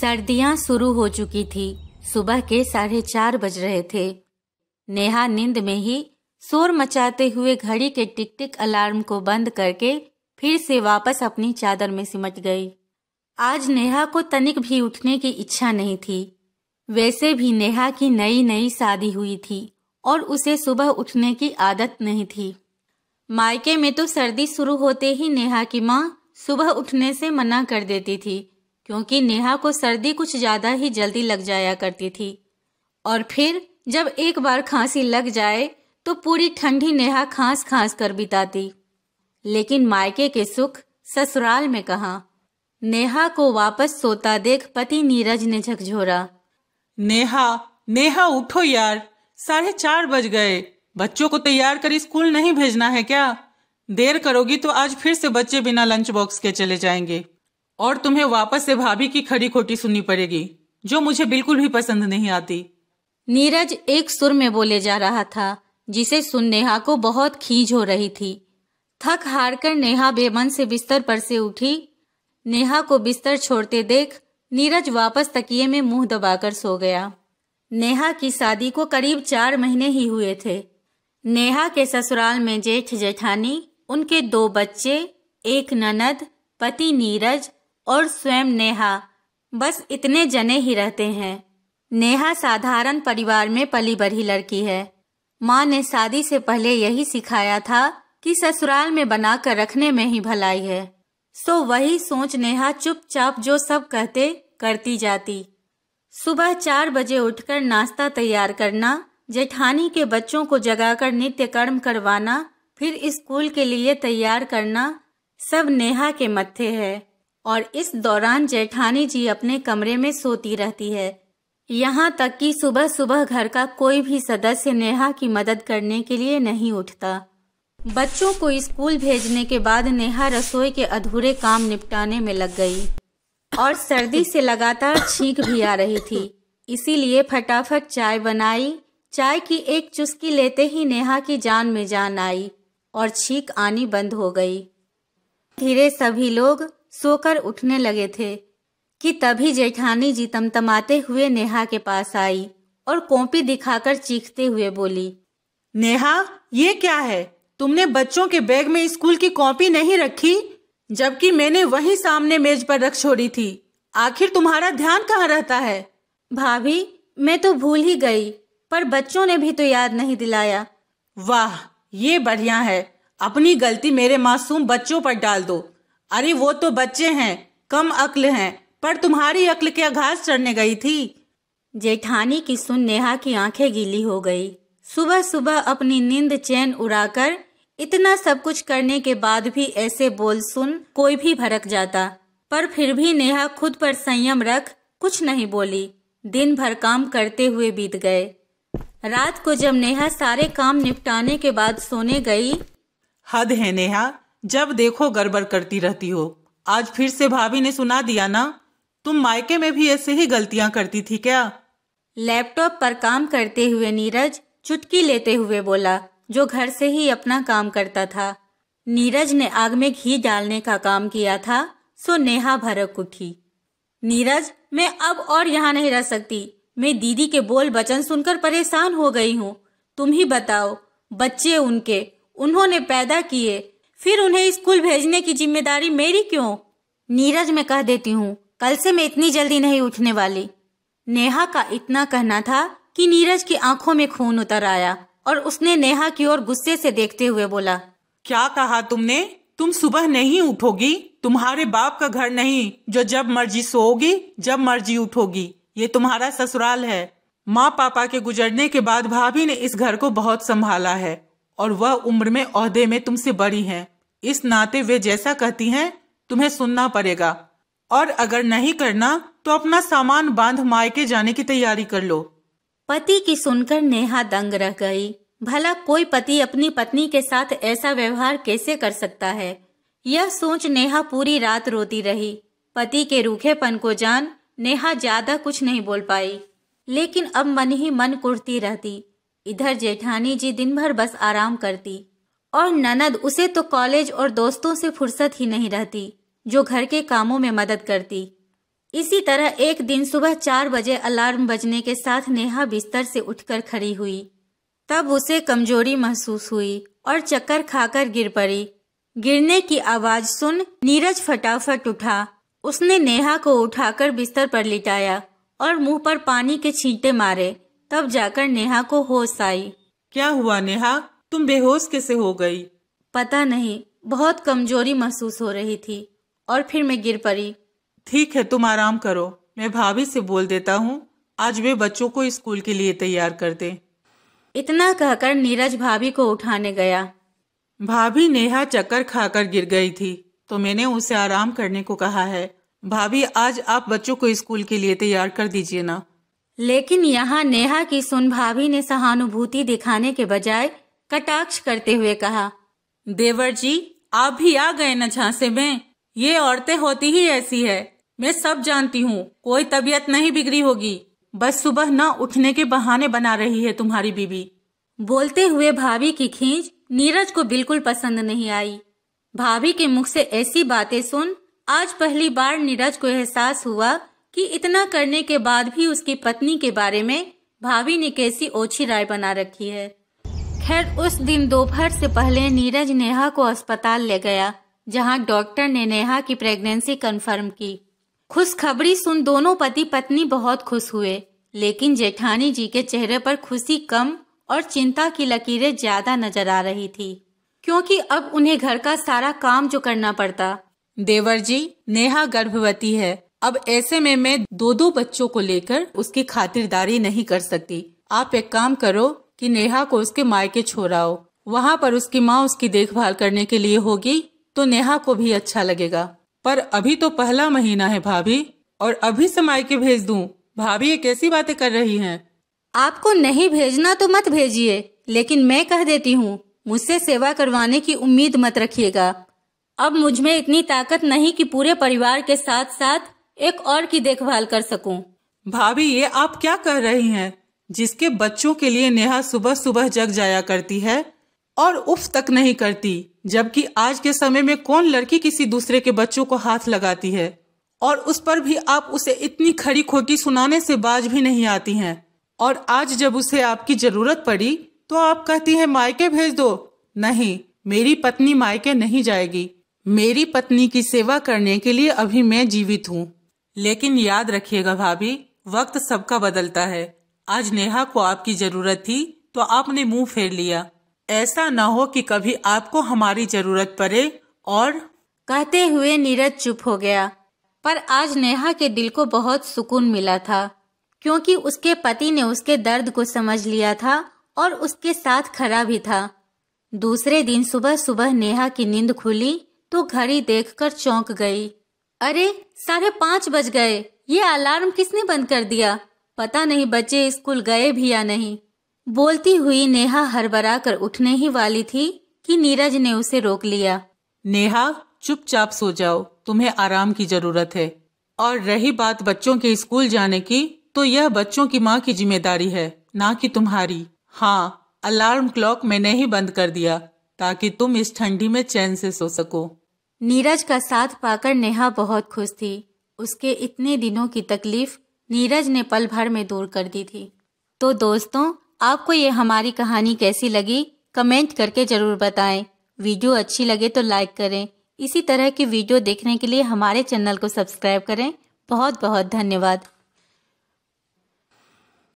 सर्दियां शुरू हो चुकी थी सुबह के साढ़े चार बज रहे थे नेहा नींद में ही शोर मचाते हुए घड़ी के टिक टिक अलार्म को बंद करके फिर से वापस अपनी चादर में सिमट गई आज नेहा को तनिक भी उठने की इच्छा नहीं थी वैसे भी नेहा की नई नई शादी हुई थी और उसे सुबह उठने की आदत नहीं थी मायके में तो सर्दी शुरू होते ही नेहा की माँ सुबह उठने से मना कर देती थी क्योंकि नेहा को सर्दी कुछ ज़्यादा ही जल्दी लग जाया करती थी और फिर जब एक बार खांसी लग जाए तो पूरी ठंडी नेहा खांस खांस कर बिताती लेकिन मायके के सुख ससुराल में कहा नेहा को वापस सोता देख पति नीरज ने झकझोरा नेहा नेहा उठो यार साढ़े चार बज गए बच्चों को तैयार कर स्कूल नहीं भेजना है क्या देर करोगी तो आज फिर से बच्चे बिना लंच बॉक्स के चले जाएंगे और तुम्हें वापस से भाभी की खड़ी खोटी सुननी पड़ेगी जो मुझे बिल्कुल भी पसंद नहीं आती नीरज एक सुर में बोले जा रहा था जिसे सुन नेहा को बहुत खींच हो रही थी थक हार कर नेहा बेमन से बिस्तर पर से उठी नेहा को बिस्तर छोड़ते देख नीरज वापस तकिए में मुंह दबाकर सो गया नेहा की शादी को करीब चार महीने ही हुए थे नेहा के ससुराल में जेठ जेठानी उनके दो बच्चे एक ननद पति नीरज और स्वयं नेहा बस इतने जने ही रहते हैं नेहा साधारण परिवार में पली बढ़ी लड़की है माँ ने शादी से पहले यही सिखाया था कि ससुराल में बना कर रखने में ही भलाई है सो वही सोच नेहा चुपचाप जो सब कहते करती जाती सुबह चार बजे उठकर नाश्ता तैयार करना जेठानी के बच्चों को जगाकर नित्य कर्म करवाना फिर स्कूल के लिए तैयार करना सब नेहा के मत्थे है और इस दौरान जेठानी जी अपने कमरे में सोती रहती है यहाँ तक कि सुबह सुबह घर का कोई भी सदस्य नेहा की मदद करने के लिए नहीं उठता बच्चों को स्कूल भेजने के बाद नेहा रसोई के अधूरे काम निपटाने में लग गई और सर्दी से लगातार छींक भी आ रही थी इसीलिए फटाफट चाय बनाई चाय की एक चुस्की लेते ही नेहा की जान में जान आई और छींक आनी बंद हो गई धीरे सभी लोग सोकर उठने लगे थे कि तभी जेठानी जी तमतमाते हुए नेहा के पास आई और कॉपी दिखाकर चीखते हुए बोली नेहा ये क्या है तुमने बच्चों के बैग में स्कूल की कॉपी नहीं रखी जबकि मैंने वही सामने मेज पर रख छोड़ी थी आखिर तुम्हारा ध्यान कहाँ रहता है भाभी मैं तो भूल ही गई पर बच्चों ने भी तो याद नहीं दिलाया वाह ये बढ़िया है अपनी गलती मेरे मासूम बच्चों पर डाल दो अरे वो तो बच्चे हैं कम अक्ल हैं पर तुम्हारी अक्ल क्या घास चढ़ने गई थी जेठानी की सुन नेहा की आंखें गीली हो गई सुबह सुबह अपनी नींद चैन उड़ाकर इतना सब कुछ करने के बाद भी ऐसे बोल सुन कोई भी भड़क जाता पर फिर भी नेहा खुद पर संयम रख कुछ नहीं बोली दिन भर काम करते हुए बीत गए रात को जब नेहा सारे काम निपटाने के बाद सोने गई हद है नेहा जब देखो गड़बड़ करती रहती हो आज फिर से भाभी ने सुना दिया ना तुम मायके में भी ऐसे ही गलतियां करती थी क्या लैपटॉप पर काम करते हुए नीरज चुटकी लेते हुए बोला जो घर से ही अपना काम करता था नीरज ने आग में घी डालने का काम किया था सो नेहा भरक उठी नीरज मैं अब और यहाँ नहीं रह सकती मैं दीदी के बोल बचन सुनकर परेशान हो गई हूँ तुम ही बताओ बच्चे उनके उन्होंने पैदा किए फिर उन्हें स्कूल भेजने की जिम्मेदारी मेरी क्यों नीरज मैं कह देती हूँ कल से मैं इतनी जल्दी नहीं उठने वाली नेहा का इतना कहना था कि नीरज की आंखों में खून उतर आया और उसने नेहा की ओर गुस्से से देखते हुए बोला क्या कहा तुमने तुम सुबह नहीं उठोगी तुम्हारे बाप का घर नहीं जो जब मर्जी सोओगी जब मर्जी उठोगी ये तुम्हारा ससुराल है माँ पापा के गुजरने के बाद भाभी ने इस घर को बहुत संभाला है और वह उम्र में ओहदे में तुमसे बड़ी हैं इस नाते वे जैसा कहती हैं तुम्हें सुनना पड़ेगा और अगर नहीं करना तो अपना सामान बांध मायके जाने की तैयारी कर लो पति की सुनकर नेहा दंग रह गई भला कोई पति अपनी पत्नी के साथ ऐसा व्यवहार कैसे कर सकता है यह सोच नेहा पूरी रात रोती रही पति के रूखेपन को जान नेहा ज्यादा कुछ नहीं बोल पाई लेकिन अब मन ही मन कुर्ती रहती इधर जेठानी जी दिन भर बस आराम करती और ननद उसे तो कॉलेज और दोस्तों से फुर्सत ही नहीं रहती जो घर के कामों में मदद करती इसी तरह एक दिन सुबह चार बजे अलार्म बजने के साथ नेहा बिस्तर से उठकर खड़ी हुई तब उसे कमजोरी महसूस हुई और चक्कर खाकर गिर पड़ी गिरने की आवाज सुन नीरज फटाफट उठा उसने नेहा को उठाकर बिस्तर पर लिटाया और मुंह पर पानी के छींटे मारे तब जाकर नेहा को होश आई क्या हुआ नेहा तुम बेहोश कैसे हो गई पता नहीं बहुत कमजोरी महसूस हो रही थी और फिर मैं गिर पड़ी ठीक है तुम आराम करो मैं भाभी से बोल देता हूँ आज वे बच्चों को स्कूल के लिए तैयार कर दे इतना कहकर नीरज भाभी को उठाने गया भाभी नेहा चक्कर खाकर गिर गई थी तो मैंने उसे आराम करने को कहा है भाभी आज आप बच्चों को स्कूल के लिए तैयार कर दीजिए ना लेकिन यहाँ नेहा की सुन भाभी ने सहानुभूति दिखाने के बजाय कटाक्ष करते हुए कहा देवर जी आप भी आ गए न झांसे में ये औरतें होती ही ऐसी है मैं सब जानती हूँ कोई तबीयत नहीं बिगड़ी होगी बस सुबह न उठने के बहाने बना रही है तुम्हारी बीबी बोलते हुए भाभी की खींच नीरज को बिल्कुल पसंद नहीं आई भाभी के मुख से ऐसी बातें सुन आज पहली बार नीरज को एहसास हुआ कि इतना करने के बाद भी उसकी पत्नी के बारे में भाभी ने कैसी ओछी राय बना रखी है खैर उस दिन दोपहर से पहले नीरज नेहा को अस्पताल ले गया जहां डॉक्टर ने नेहा की प्रेगनेंसी कंफर्म की खुशखबरी सुन दोनों पति पत्नी बहुत खुश हुए लेकिन जेठानी जी के चेहरे पर खुशी कम और चिंता की लकीरें ज्यादा नजर आ रही थी क्योंकि अब उन्हें घर का सारा काम जो करना पड़ता देवर जी नेहा गर्भवती है अब ऐसे में मैं दो दो बच्चों को लेकर उसकी खातिरदारी नहीं कर सकती आप एक काम करो कि नेहा को उसके मायके छोड़ाओ वहाँ पर उसकी माँ उसकी देखभाल करने के लिए होगी तो नेहा को भी अच्छा लगेगा पर अभी तो पहला महीना है भाभी और अभी से मायके भेज दूँ भाभी ये कैसी बातें कर रही हैं आपको नहीं भेजना तो मत भेजिए लेकिन मैं कह देती हूँ मुझसे सेवा करवाने की उम्मीद मत रखिएगा अब मुझ में इतनी ताकत नहीं कि पूरे परिवार के साथ साथ एक और की देखभाल कर सकूं। भाभी ये आप क्या कह रही हैं? जिसके बच्चों के लिए नेहा सुबह सुबह जग जाया करती है और उफ तक नहीं करती जबकि आज के समय में कौन लड़की किसी दूसरे के बच्चों को हाथ लगाती है और उस पर भी आप उसे इतनी खड़ी खोटी सुनाने से बाज भी नहीं आती हैं और आज जब उसे आपकी जरूरत पड़ी तो आप कहती है मायके भेज दो नहीं मेरी पत्नी मायके नहीं जाएगी मेरी पत्नी की सेवा करने के लिए अभी मैं जीवित हूँ लेकिन याद रखिएगा भाभी वक्त सबका बदलता है आज नेहा को आपकी जरूरत थी तो आपने मुंह फेर लिया ऐसा न हो कि कभी आपको हमारी जरूरत पड़े और कहते हुए नीरज चुप हो गया पर आज नेहा के दिल को बहुत सुकून मिला था क्योंकि उसके पति ने उसके दर्द को समझ लिया था और उसके साथ खड़ा भी था दूसरे दिन सुबह सुबह नेहा की नींद खुली तो घड़ी देखकर चौंक गई अरे साढ़े पाँच बज गए ये अलार्म किसने बंद कर दिया पता नहीं बच्चे स्कूल गए भी या नहीं बोलती हुई नेहा हड़बड़ा कर उठने ही वाली थी कि नीरज ने उसे रोक लिया नेहा चुपचाप सो जाओ तुम्हें आराम की जरूरत है और रही बात बच्चों के स्कूल जाने की तो यह बच्चों की माँ की जिम्मेदारी है ना कि तुम्हारी हाँ अलार्म क्लॉक मैंने ही बंद कर दिया ताकि तुम इस ठंडी में चैन से सो सको नीरज का साथ पाकर नेहा बहुत खुश थी उसके इतने दिनों की तकलीफ नीरज ने पल भर में दूर कर दी थी तो दोस्तों आपको ये हमारी कहानी कैसी लगी कमेंट करके ज़रूर बताएं वीडियो अच्छी लगे तो लाइक करें इसी तरह की वीडियो देखने के लिए हमारे चैनल को सब्सक्राइब करें बहुत बहुत धन्यवाद